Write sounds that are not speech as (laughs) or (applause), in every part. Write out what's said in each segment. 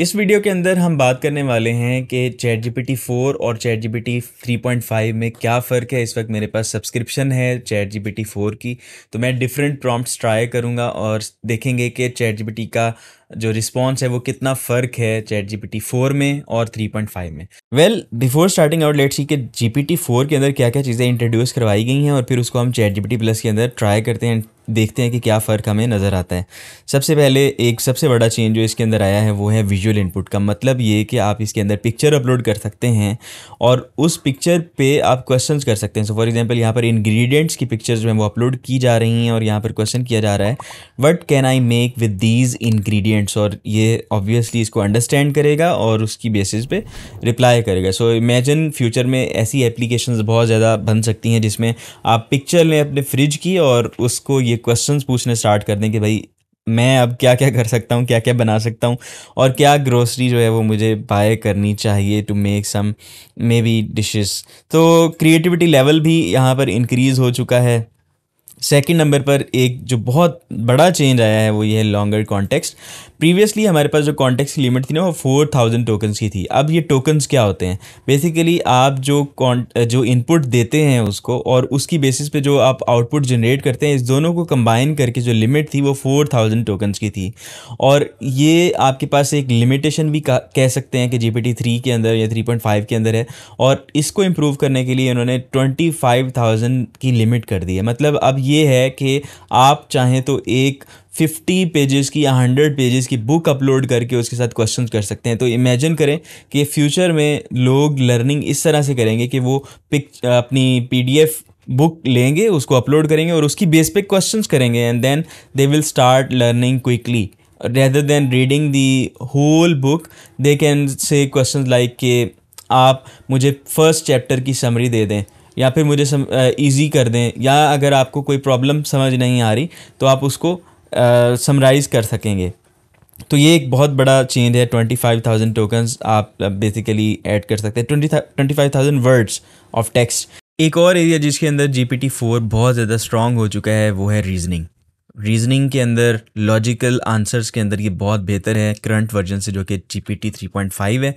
इस वीडियो के अंदर हम बात करने वाले हैं कि चैट जी पी फोर और chat G T three point five में क्या फ़र्क है इस वक्त मेरे पास सब्सक्रिप्शन है चैट जी टी फोर की तो मैं डिफरेंट प्रॉम्प्ट्स ट्राई करूँगा और देखेंगे कि चैट टी का जो रिस्पॉन्स है वो कितना फ़र्क है चैट जी पी फोर में और थ्री पॉइंट फाइव में well before starting out let see कि जी पी टी फोर के अंदर क्या क्या चीज़ें इंट्रोड्यूस करवाई गई हैं और फिर उसको हम chat G P T plus के अंदर ट्राई करते हैं देखते हैं कि क्या फ़र्क हमें नज़र आता है सबसे पहले एक सबसे बड़ा चेंज जो इसके अंदर आया है वो है विजुअल इनपुट का मतलब ये कि आप इसके अंदर पिक्चर अपलोड कर सकते हैं और उस पिक्चर पे आप क्वेश्चंस कर सकते हैं सो फॉर एग्जांपल यहाँ पर इंग्रेडिएंट्स की पिक्चर्स जो हैं वो अपलोड की जा रही हैं और यहाँ पर क्वेश्चन किया जा रहा है what can I make with these ingredient complaints और ये ऑब्वियसली इसको अंडरस्टैंड करेगा और उसकी बेसिस पे रिप्लाई करेगा सो इमेजिन फ्यूचर में ऐसी एप्लीकेशन बहुत ज़्यादा बन सकती हैं जिसमें आप पिक्चर लें अपने फ्रिज की और उसको ये क्वेश्चन पूछने स्टार्ट कर दें कि भाई मैं अब क्या क्या कर सकता हूँ क्या क्या बना सकता हूँ और क्या ग्रोसरी जो है वो मुझे बाय करनी चाहिए to make some maybe dishes तो क्रिएटिविटी लेवल भी यहाँ पर इंक्रीज़ हो चुका है सेकंड नंबर पर एक जो बहुत बड़ा चेंज आया है वो ये है लॉन्गर कॉन्टेक्स्ट प्रीवियसली हमारे पास जो कॉन्टेक्ट की लिमिट थी ना वो फोर थाउजेंड टोकन्स की थी अब ये टोकन्स क्या होते हैं बेसिकली आप जो जो इनपुट देते हैं उसको और उसकी बेसिस पे जो आप आउटपुट जनरेट करते हैं इस दोनों को कंबाइन करके जो लिमिट थी वो फोर थाउजेंड टोकन्स की थी और ये आपके पास एक लिमिटेशन भी कह सकते हैं कि जी पी थ्री के अंदर या थ्री पॉइंट फाइव के अंदर है और इसको इम्प्रूव करने के लिए इन्होंने ट्वेंटी फाइव थाउजेंड की लिमिट कर दी है मतलब अब ये है कि आप चाहें तो एक फिफ्टी पेजेस की या हंड्रेड पेजेस की बुक अपलोड करके उसके साथ क्वेश्चन कर सकते हैं तो इमेजिन करें कि फ्यूचर में लोग लर्निंग इस तरह से करेंगे कि वो पिक अपनी पी बुक लेंगे उसको अपलोड करेंगे और उसकी बेस पे क्वेश्चंस करेंगे and then they will start learning quickly rather than reading the whole book they can say question like के आप मुझे फर्स्ट चैप्टर की समरी दे दें या फिर मुझे इजी ईजी कर दें या अगर आपको कोई प्रॉब्लम समझ नहीं आ रही तो आप उसको समराइज कर सकेंगे तो ये एक बहुत बड़ा चेंज है ट्वेंटी फाइव थाउजेंड टोकन्स आप बेसिकली ऐड कर सकते हैं twenty twenty five thousand words of text एक और एरिया जिसके अंदर जी पी टी फोर बहुत ज़्यादा स्ट्रॉन्ग हो चुका है वो है रीजनिंग रीजनिंग के अंदर लॉजिकल आंसर्स के अंदर ये बहुत बेहतर है करंट वर्जन से जो कि G P T three point five है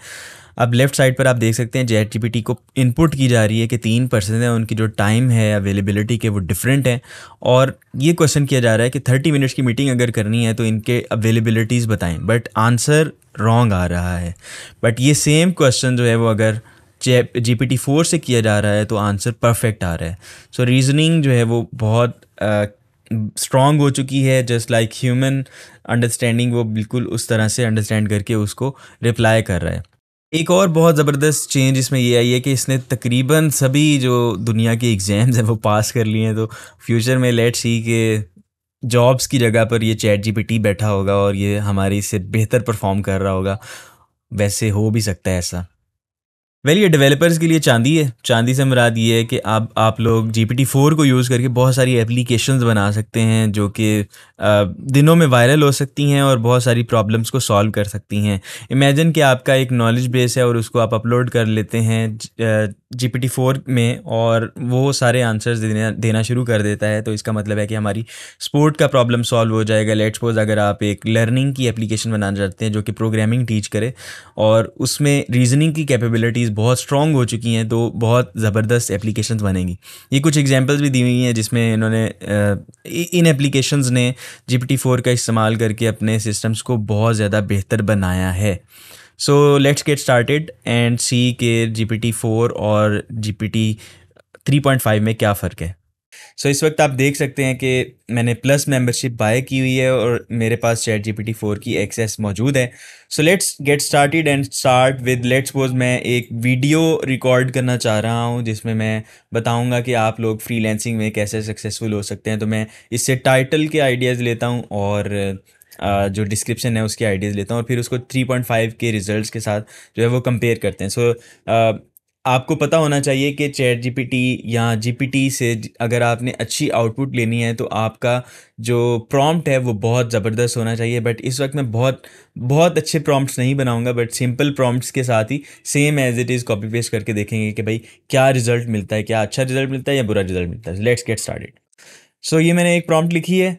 अब लेफ्ट साइड पर आप देख सकते हैं जेट जी को इनपुट की जा रही है कि तीन पर्सन हैं उनकी जो टाइम है अवेलेबिलिटी के वो डिफरेंट हैं और ये क्वेश्चन किया जा रहा है कि थर्टी मिनट्स की मीटिंग अगर करनी है तो इनके अवेलेबिलिटीज़ बताएं बट आंसर रॉन्ग आ रहा है बट ये सेम क्वेश्चन जो है वो अगर J G P T four से किया जा रहा है तो आंसर परफेक्ट आ रहा है सो so, रीजनिंग जो है वो बहुत स्ट्रॉन्ग uh, हो चुकी है जस्ट लाइक ह्यूमन अंडरस्टैंडिंग वो बिल्कुल उस तरह से अंडरस्टैंड करके उसको रिप्लाई कर रहा है एक और बहुत ज़बरदस्त चेंज इसमें ये आई है कि इसने तकरीबन सभी जो दुनिया के एग्ज़ाम्स हैं वो पास कर लिए हैं तो फ्यूचर में लेट सी के जॉब्स की जगह पर ये चैट जीपीटी बैठा होगा और ये हमारी इससे बेहतर परफॉर्म कर रहा होगा वैसे हो भी सकता है ऐसा वेल ये डेवलपर्स के लिए चांदी है चांदी से मुराद ये है कि आप आप लोग जी पी टी फोर को यूज़ करके बहुत सारी एप्लीकेशन बना सकते हैं जो कि दिनों में वायरल हो सकती हैं और बहुत सारी प्रॉब्लम्स को सॉल्व कर सकती हैं इमेजिन कि आपका एक नॉलेज बेस है और उसको आप अपलोड कर लेते हैं जी पी टी फोर में और वो सारे आंसर्स देना देना शुरू कर देता है तो इसका मतलब है कि हमारी स्पोर्ट का प्रॉब्लम सॉल्व हो जाएगा लेट सपोज अगर आप एक लर्निंग की एप्लीकेशन बनाना चाहते हैं जो कि प्रोग्रामिंग टीच करे और उसमें रीजनिंग की कैपेबिलिटीज़ कंपनीज़ बहुत स्ट्रॉन्ग हो चुकी हैं तो बहुत ज़बरदस्त एप्लीकेशन बनेंगी ये कुछ एग्जाम्पल्स भी दी हुई हैं जिसमें इन्होंने इन एप्लीकेशंस ने जी पी का इस्तेमाल करके अपने सिस्टम्स को बहुत ज़्यादा बेहतर बनाया है so let's get started and see के जी पी और G P three point five में क्या फ़र्क है सो so, इस वक्त आप देख सकते हैं कि मैंने प्लस मेंबरशिप बाय की हुई है और मेरे पास chat G P T four की एक्सेस मौजूद है so let's get started and start with let's suppose मैं एक वीडियो रिकॉर्ड करना चाह रहा हूँ जिसमें मैं बताऊँगा कि आप लोग फ्रीलैंसिंग में कैसे सक्सेसफुल हो सकते हैं तो मैं इससे टाइटल के आइडियाज़ लेता हूँ और जो डिस्क्रिप्शन है उसके आइडियाज़ लेता हूँ और फिर उसको 3.5 के रिजल्ट्स के साथ जो है वो कंपेयर करते हैं सो so, आपको पता होना चाहिए कि चैट जीपीटी या जीपीटी से अगर आपने अच्छी आउटपुट लेनी है तो आपका जो प्रॉम्प्ट है वो बहुत ज़बरदस्त होना चाहिए बट इस वक्त मैं बहुत बहुत अच्छे प्रॉम्प्ट्स नहीं बनाऊंगा बट सिंपल प्रॉम्प्ट्स के साथ ही same as it is copy paste करके देखेंगे कि भाई क्या रिजल्ट मिलता है क्या अच्छा रिजल्ट मिलता है या बुरा रिजल्ट मिलता है लेट्स गेट स्टार्टेड सो ये मैंने एक प्रॉम्प्ट लिखी है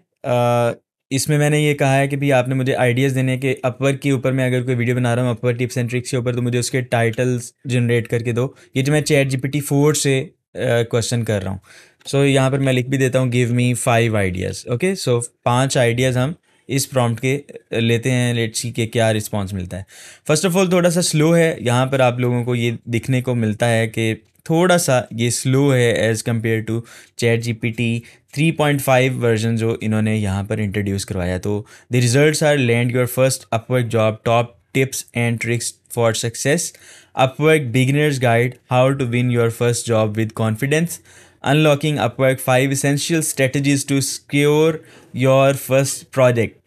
इसमें मैंने ये कहा है कि भाई आपने मुझे आइडियाज़ देने के अपवर के ऊपर मैं अगर कोई वीडियो बना रहा हूँ अपवर टिप्स एंड ट्रिक्स के ऊपर तो मुझे उसके टाइटल्स जनरेट करके दो ये जो मैं चैट जीपीटी फोर से क्वेश्चन uh, कर रहा हूँ सो so, यहाँ पर मैं लिख भी देता हूँ give me five ideas okay so पाँच आइडियाज़ हम इस प्रॉम्प्ट के लेते हैं लेट्स सी के क्या रिस्पांस मिलता है फर्स्ट ऑफ ऑल थोड़ा सा स्लो है यहाँ पर आप लोगों को ये दिखने को मिलता है कि थोड़ा सा ये स्लो है as compare to chat G P T three point five version जो इन्होंने यहाँ पर इंट्रोड्यूस करवाया तो the result are land your first Upwork job top tips and tricks for success Upwork beginners guide how to win your first job with confidence unlocking Upwork five essential strategies to secure your first project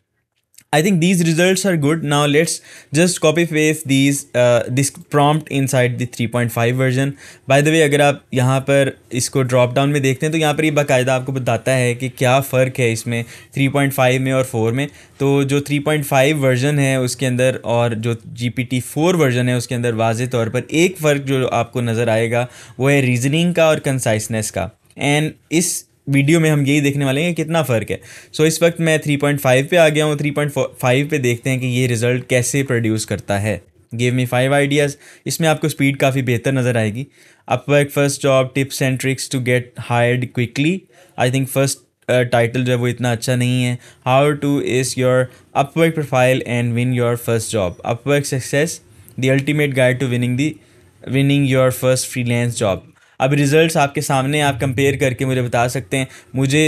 I think these results are good. Now let's just copy paste these uh, this prompt inside the 3.5 version. By the way अगर आप यहाँ पर इसको drop down में देखते हैं तो यहाँ पर ये यह बाकायदा आपको बताता है कि क्या फ़र्क है इसमें 3.5 में और 4 में तो जो 3.5 वर्जन है उसके अंदर और जो G P T four version है उसके अंदर वाज तौर पर एक फ़र्क जो आपको नज़र आएगा वो है रीजनिंग का और कंसाइसनेस का एंड इस वीडियो में हम यही देखने वाले हैं कि कितना फ़र्क है सो so, इस वक्त मैं 3.5 पे आ गया हूँ 3.5 पे देखते हैं कि ये रिज़ल्ट कैसे प्रोड्यूस करता है गिव मी फाइव आइडियाज़ इसमें आपको स्पीड काफ़ी बेहतर नज़र आएगी Upwork first job tips and tricks to get hired quickly I think first title जो है वो इतना अच्छा नहीं है how to is your Upwork profile and win your first job Upwork success the ultimate guide to winning the winning your first freelance job अब result आपके सामने आप कंपेयर करके मुझे बता सकते हैं मुझे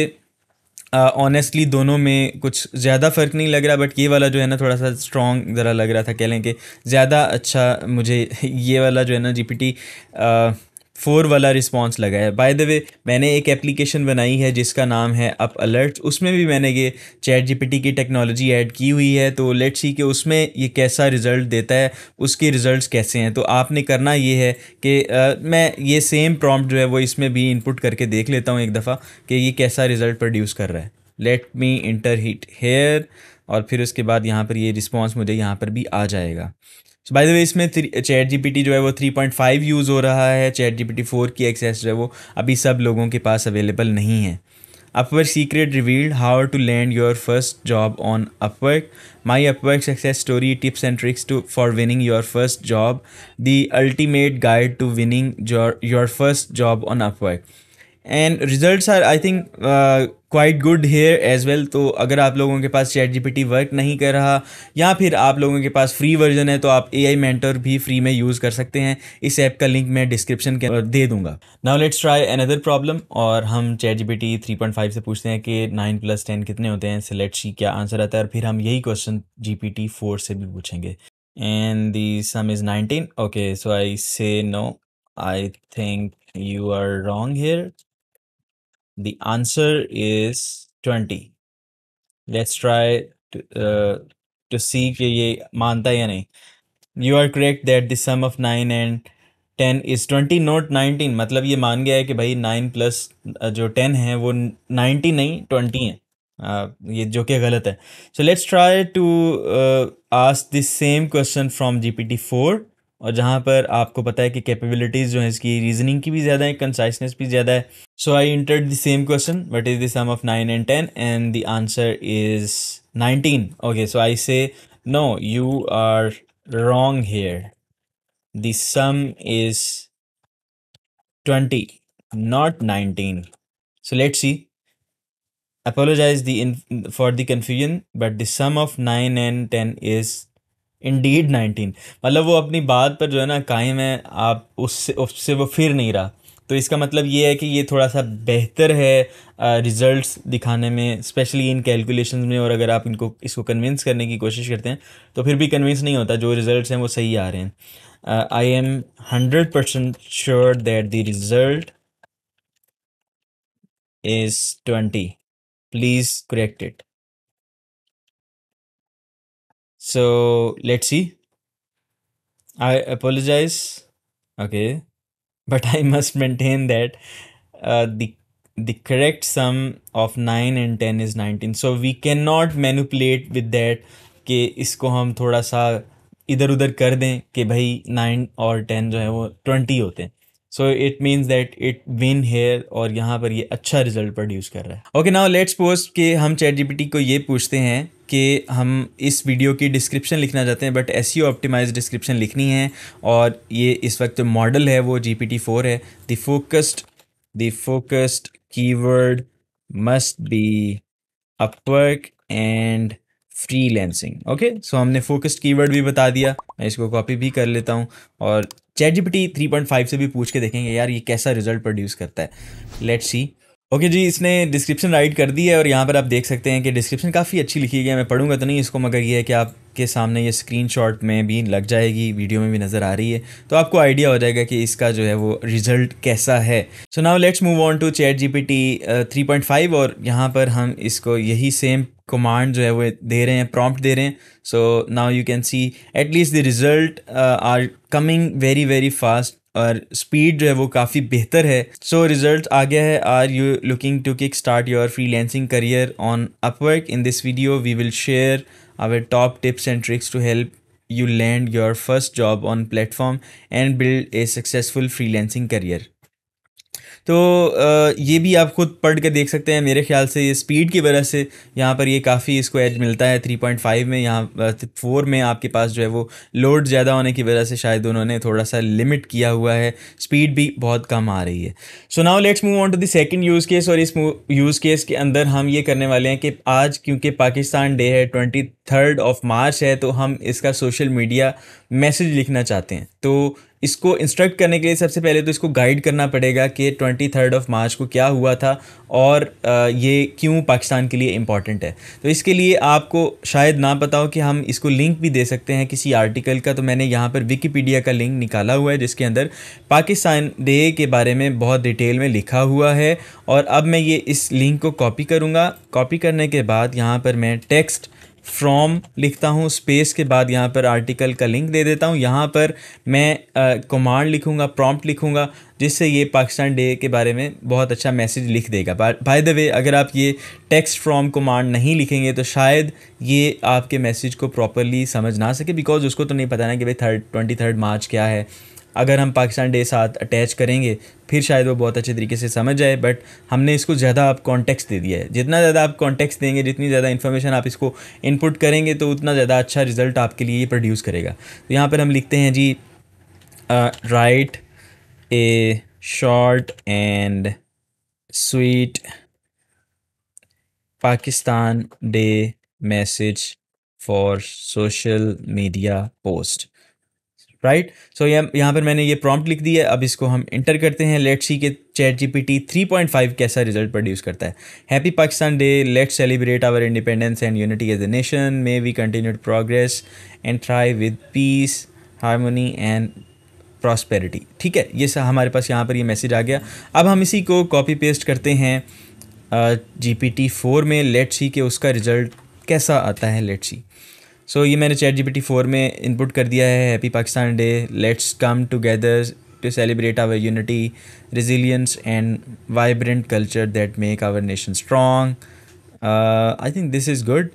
ऑनेस्टली uh, दोनों में कुछ ज़्यादा फ़र्क नहीं लग रहा बट ये वाला जो है ना थोड़ा सा स्ट्रॉन्ग ज़रा लग रहा था कह लें कि ज़्यादा अच्छा मुझे (laughs) ये वाला जो है ना जी पी uh, फोर वाला रिस्पॉन्स लगा है बाय द वे मैंने एक एप्लीकेशन बनाई है जिसका नाम है अप अलर्ट्स उसमें भी मैंने ये चैट जीपीटी की टेक्नोलॉजी ऐड की हुई है तो लेट्स सी कि उसमें ये कैसा रिज़ल्ट देता है उसके रिज़ल्ट कैसे हैं तो आपने करना ये है कि आ, मैं ये सेम प्रॉम्प्ट जो है वो इसमें भी इनपुट करके देख लेता हूँ एक दफ़ा कि ये कैसा रिज़ल्ट प्रोड्यूस कर रहा है let me enter it here और फिर उसके बाद यहाँ पर ये रिस्पॉन्स मुझे यहाँ पर भी आ जाएगा सो बाय द वे इसमें चैट जीपीटी जो है वो 3.5 यूज़ हो रहा है चैट जीपीटी 4 की एक्सेस जो है वो अभी सब लोगों के पास अवेलेबल नहीं है Upwork secret revealed how to land your first job on Upwork my Upwork success story tips and tricks to for winning your first job the ultimate guide to winning your first job on Upwork and result are I think quite good here as well तो अगर आप लोगों के पास chat T work नहीं कर रहा या फिर आप लोगों के पास फ्री वर्जन है तो आप ए आई मैंटर भी फ्री में यूज़ कर सकते हैं इस ऐप का लिंक मैं डिस्क्रिप्शन के दे दूंगा now let's try another problem और हम chat G P T three point five से पूछते हैं कि नाइन प्लस टेन कितने होते हैं सिलेक्ट सी क्या आंसर आता है और फिर हम यही question G P T four से भी पूछेंगे and the sum is nineteen okay so I say no I think you are wrong here The answer is 20. Let's try to, uh, to see कि ये मानता है या नहीं. You are correct that the sum of 9 and 10 is 20 not 19. मतलब ये मान गया है कि भाई 9 प्लस uh, जो 10 है वो 19 नहीं 20 है. Uh, ये जो कि गलत है so let's try to ask this same question from G P T four और जहाँ पर आपको पता है कि कैपेबिलिटीज़ जो है इसकी रीजनिंग की भी ज़्यादा है कंसाइसनेस भी ज़्यादा है so I enter the same question what is the sum of nine and ten and the answer is nineteen okay so I say no you are wrong here the sum is twenty not nineteen so let see apologize the in for the confusion but the sum of 9 and 10 is indeed nineteen मतलब वो अपनी बात पर जो है ना कायम है आप उससे उससे वो फिर नहीं रहा तो इसका मतलब ये है कि ये थोड़ा सा बेहतर है रिज़ल्ट्स दिखाने में स्पेशली इन कैलकुलेशन में और अगर आप इनको इसको कन्विंस करने की कोशिश करते हैं तो फिर भी कन्विंस नहीं होता जो रिज़ल्ट हैं वो सही आ रहे हैं I am hundred percent sure that the result is twenty please correct it So let's see. I apologize. Okay. But I must maintain that uh, the the correct sum of 9 and 10 is 19 so we cannot manipulate with that कि इसको हम थोड़ा सा इधर उधर कर दें कि भाई नाइन और टेन जो है वो ट्वेंटी होते हैं so it means that it win here और यहाँ पर ये अच्छा रिजल्ट प्रोड्यूस कर रहा है ओके नाउ लेट्स पोस्ट कि हम चैट जीपीटी को ये पूछते हैं कि हम इस वीडियो की डिस्क्रिप्शन लिखना चाहते हैं बट एस ऑप्टिमाइज डिस्क्रिप्शन लिखनी है और ये इस वक्त जो मॉडल है वो जी पी टी फोर है the focused the focused keyword must be Upwork and freelancing okay so हमने फोकस्ड कीवर्ड भी बता दिया मैं इसको कॉपी भी कर लेता हूँ और चैट जीपीटी 3.5 से भी पूछ के देखेंगे यार ये कैसा रिजल्ट प्रोड्यूस करता है लेट सी ओके जी इसने डिस्क्रिप्शन राइट कर दी है और यहाँ पर आप देख सकते हैं कि डिस्क्रिप्शन काफ़ी अच्छी लिखी गई है मैं पढ़ूंगा तो नहीं इसको मगर ये है कि आप आपके सामने ये शॉट में भी लग जाएगी वीडियो में भी नज़र आ रही है तो आपको आइडिया हो जाएगा कि इसका जो है वो रिज़ल्ट कैसा है so now let's move on to chat G P T और यहाँ पर हम इसको यही सेम कमांड जो है वो दे रहे हैं प्रॉम्प्ट दे रहे हैं so now you can see at least the result are coming very very fast और स्पीड जो है वो काफ़ी बेहतर है सो so, रिजल्ट आ गया है are you looking to kick start your lancing career on Upwork in this video we will share our top tips and tricks to help you land your first job on platform and build a successful freelancing career. तो ये भी आप खुद पढ़ के देख सकते हैं मेरे ख्याल से ये स्पीड की वजह से यहाँ पर ये काफ़ी इसको एज मिलता है थ्री पॉइंट फाइव में यहाँ फोर में आपके पास जो है वो लोड ज़्यादा होने की वजह से शायद उन्होंने थोड़ा सा लिमिट किया हुआ है स्पीड भी बहुत कम आ रही है so now let's move on to the second use case और इस यूज़ केस के अंदर हम ये करने वाले हैं कि आज क्योंकि पाकिस्तान डे है ट्वेंटी थर्ड ऑफ मार्च है तो हम इसका सोशल मीडिया मैसेज लिखना चाहते हैं तो इसको इंस्ट्रक्ट करने के लिए सबसे पहले तो इसको गाइड करना पड़ेगा कि ट्वेंटी थर्ड ऑफ मार्च को क्या हुआ था और ये क्यों पाकिस्तान के लिए इम्पॉर्टेंट है तो इसके लिए आपको शायद ना पता हो कि हम इसको लिंक भी दे सकते हैं किसी आर्टिकल का तो मैंने यहाँ पर विकीपीडिया का लिंक निकाला हुआ है जिसके अंदर पाकिस्तान डे के बारे में बहुत डिटेल में लिखा हुआ है और अब मैं ये इस लिंक को कॉपी करूँगा कॉपी करने के बाद यहाँ पर मैं टेक्स्ट फ्रॉम लिखता हूँ स्पेस के बाद यहाँ पर आर्टिकल का लिंक दे देता हूँ यहाँ पर मैं कमांड लिखूँगा प्रॉम्प्ट लिखूँगा जिससे ये पाकिस्तान डे के बारे में बहुत अच्छा मैसेज लिख देगा बाय द वे अगर आप ये टेक्स्ट फ्रॉम कमांड नहीं लिखेंगे तो शायद ये आपके मैसेज को प्रॉपरली समझ ना सके बिकॉज उसको तो नहीं पता ना कि भाई थर्ड ट्वेंटी थर्ड मार्च क्या है अगर हम पाकिस्तान डे साथ अटैच करेंगे फिर शायद वो बहुत अच्छे तरीके से समझ जाए बट हमने इसको ज़्यादा आप कॉन्टेक्स्ट दे दिया है जितना ज़्यादा आप कॉन्टेक्स्ट देंगे जितनी ज़्यादा इन्फॉर्मेशन आप इसको इनपुट करेंगे तो उतना ज़्यादा अच्छा रिजल्ट आपके लिए प्रोड्यूस करेगा तो यहाँ पर हम लिखते हैं जी write a short and sweet Pakistan day message for social media post right so यहाँ यहाँ पर मैंने ये प्रॉम्प्ट लिख दी है अब इसको हम इंटर करते हैं लेट सी के चैट जीपीटी 3.5 कैसा रिजल्ट प्रोड्यूस करता है happy Pakistan day let celebrate our independence and unity as a nation may we continued progress and try with peace harmony and prosperity ठीक है ये हमारे पास यहाँ पर ये मैसेज आ गया अब हम इसी को कॉपी पेस्ट करते हैं जी पी टी फोर में लेट सी के उसका रिज़ल्ट कैसा आता है लेट सी सो ये मैंने चैट जी फोर में इनपुट कर दिया है happy Pakistan day let's come together to celebrate our unity resilience and vibrant culture that make our nation strong I think this is good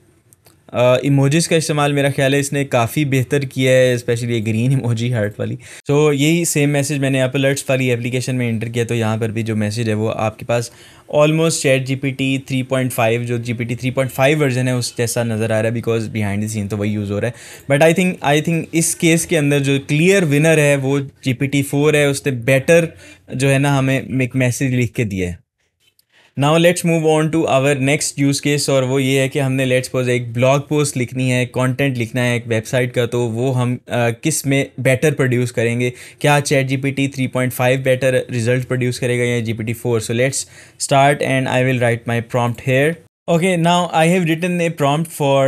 emojis का इस्तेमाल मेरा ख्याल है इसने काफ़ी बेहतर किया है स्पेशली ये ग्रीन इमोजी हार्ट वाली तो so, यही सेम मैसेज मैंने यहाँ पर अलर्ट्स वाली एप्लीकेशन में इंटर किया तो यहाँ पर भी जो मैसेज है वो आपके पास almost chat G P T three point five जो G P T three point five version है उस जैसा नज़र आ रहा है बिकॉज बिहाइंड द सीन तो वही यूज़ हो रहा है but I think I think इस केस के अंदर जो क्लियर विनर है वो जी पी टी फोर है उसने बेटर जो है ना हमें एक मैसेज लिख के दिया है now let's move on to our next use case और वो ये है कि हमने लेट्स पोज एक ब्लॉग पोस्ट लिखनी है कंटेंट लिखना है एक वेबसाइट का तो वो हम आ, किस में बेटर प्रोड्यूस करेंगे क्या chat G P T three point five better result produce करेगा या G P T four so let's start and I will write my prompt here okay now I have written a prompt for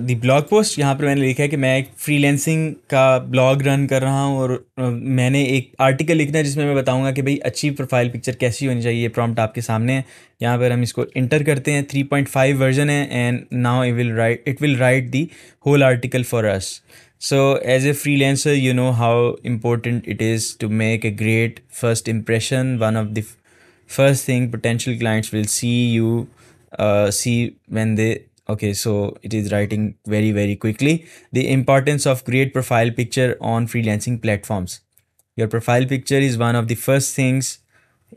the blog post यहाँ पर मैंने लिखा है कि मैं एक फ्रीलेंसिंग का ब्लॉग रन कर रहा हूँ और uh, मैंने एक आर्टिकल लिखना है जिसमें मैं बताऊँगा कि भाई अच्छी प्रोफाइल पिक्चर कैसी होनी चाहिए प्रॉम्प्ट आपके सामने है यहाँ पर हम इसको इंटर करते हैं थ्री पॉइंट फाइव वर्जन है and now it will write it will write the whole article for us so as a freelancer you know how important it is to make a great first impression one of the first thing potential clients will see you uh, see when they okay so it is writing very very quickly the importance of create profile picture on freelancing platforms your profile picture is one of the first things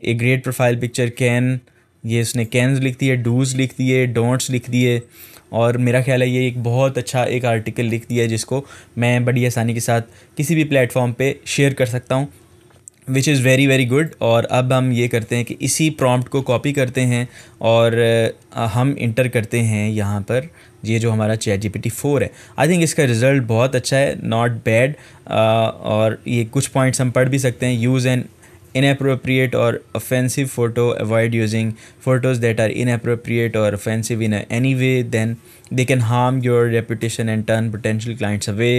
a great profile picture can ये उसने cans लिख दिए dos लिख दिए don'ts लिख दिए और मेरा ख्याल है ये एक बहुत अच्छा एक आर्टिकल लिख दिया है जिसको मैं बड़ी आसानी के साथ किसी भी प्लेटफॉर्म पे शेयर कर सकता हूँ which is very very good और अब हम ये करते हैं कि इसी प्रॉम्प्ट को कॉपी करते हैं और हम इंटर करते हैं यहाँ पर ये जो हमारा chat G P T four है आई थिंक इसका रिज़ल्ट बहुत अच्छा है नॉट बैड और ये कुछ पॉइंट्स हम पढ़ भी सकते हैं use and inappropriate or offensive photo avoid using photos that are inappropriate or offensive in any way then they can harm your reputation and turn potential clients away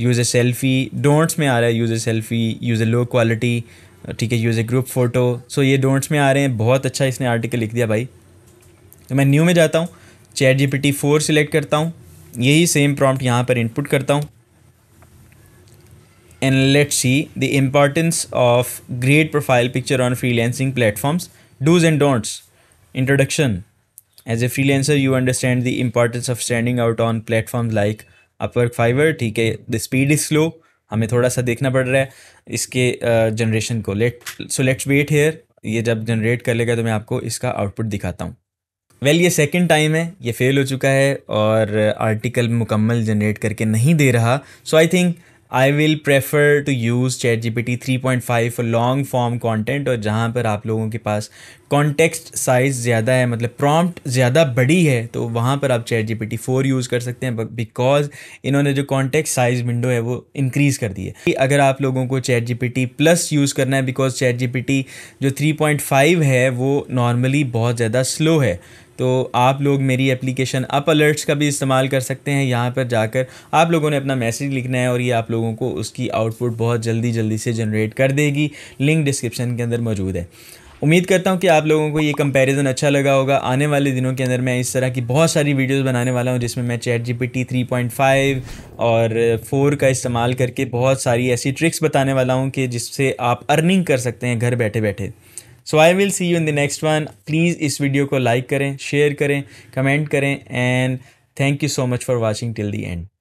use a selfie don'ts में आ रहा है use a selfie use a low quality ठीक है use a group photo so ये don'ts में आ रहे हैं बहुत अच्छा इसने आर्टिकल लिख दिया भाई तो मैं न्यू में जाता हूँ chat G P T four select करता हूँ यही सेम प्रॉम्प्ट यहाँ पर इनपुट करता हूँ and let see the importance of great profile picture on freelancing platforms dos and don'ts introduction as a freelancer you understand the importance of standing out on platform like Upwork Fiverr ठीक है the speed is slow हमें थोड़ा सा देखना पड़ रहा है इसके जनरेशन को let so let's wait here ये जब जनरेट कर लेगा तो मैं आपको इसका आउटपुट दिखाता हूँ वेल well, ये सेकेंड टाइम है ये फेल हो चुका है और आर्टिकल मुकम्मल जनरेट करके नहीं दे रहा so I think I will prefer to use chat G P T three point five for long form content और जहाँ पर आप लोगों के पास कॉन्टेक्स्ट साइज़ ज़्यादा है मतलब प्रॉम्प्ट ज़्यादा बड़ी है तो वहाँ पर आप chat G P T four use कर सकते हैं बिकॉज इन्होंने जो कॉन्टेक्स्ट साइज़ विंडो है वो इंक्रीज़ कर दी है अगर आप लोगों को chat G P T plus use करना है because chat G P T जो थ्री पॉइंट फाइव है वो नॉर्मली बहुत ज़्यादा स्लो है तो आप लोग मेरी एप्लीकेशन अप अलर्ट्स का भी इस्तेमाल कर सकते हैं यहाँ पर जाकर आप लोगों ने अपना मैसेज लिखना है और ये आप लोगों को उसकी आउटपुट बहुत जल्दी जल्दी से जनरेट कर देगी लिंक डिस्क्रिप्शन के अंदर मौजूद है उम्मीद करता हूँ कि आप लोगों को ये कंपैरिजन अच्छा लगा होगा आने वाले दिनों के अंदर मैं इस तरह की बहुत सारी वीडियोस बनाने वाला हूँ जिसमें मैं चैट जी पी और 4 का इस्तेमाल करके बहुत सारी ऐसी ट्रिक्स बताने वाला हूँ कि जिससे आप अर्निंग कर सकते हैं घर बैठे बैठे so I will see you in the next one please इस वीडियो को लाइक करें शेयर करें कमेंट करें and thank you so much for watching till the and